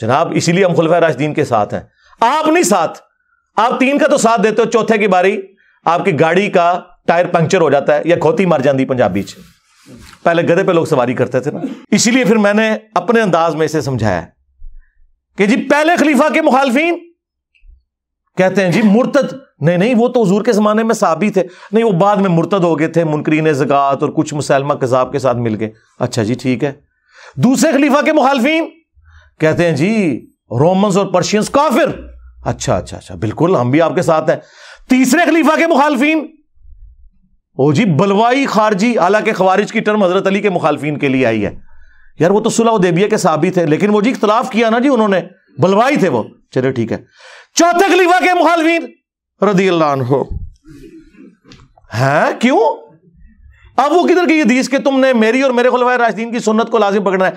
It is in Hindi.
जनाब इसीलिए हम खुलफा राशदीन के साथ हैं आप नहीं साथ आप तीन का तो साथ देते हो चौथे की बारी आपकी गाड़ी का टायर पंक्चर हो जाता है या खोती मर जाती पंजाबी च पहले गधे पे लोग सवारी करते थे ना इसीलिए फिर मैंने अपने अंदाज में इसे समझाया कि जी पहले खलीफा के मुखालफी कहते हैं जी मुर्तद नहीं नहीं वो तो हजूर के जमाने में साबित थे नहीं वो बाद में मुर्तद हो गए थे मुनकरीन जक़ात और कुछ मुसलमा कजाब के साथ मिल गए अच्छा जी ठीक है दूसरे खलीफा के मुखालफी कहते हैं जी रोमन्स और पर्शियंस काफिर अच्छा अच्छा अच्छा बिल्कुल हम भी आपके साथ हैं तीसरे खलीफा के मुखालफिन ओ जी बलवाई खारजी हालांकि खवारिज की टर्म हजरत अली के मुखालफिन के लिए आई है यार वो तो सुलह उदेबिया के साबित थे लेकिन वो जी इख्तलाफ किया ना जी उन्होंने बलवाई थे वो चलो ठीक है चौथे खलीफा के मुखालफिन रदी हो है क्यों अब वो किधर की हदीस के तुमने मेरी और मेरे खुलवाए राजदीन की सुन्नत को लाजिम पकड़ना है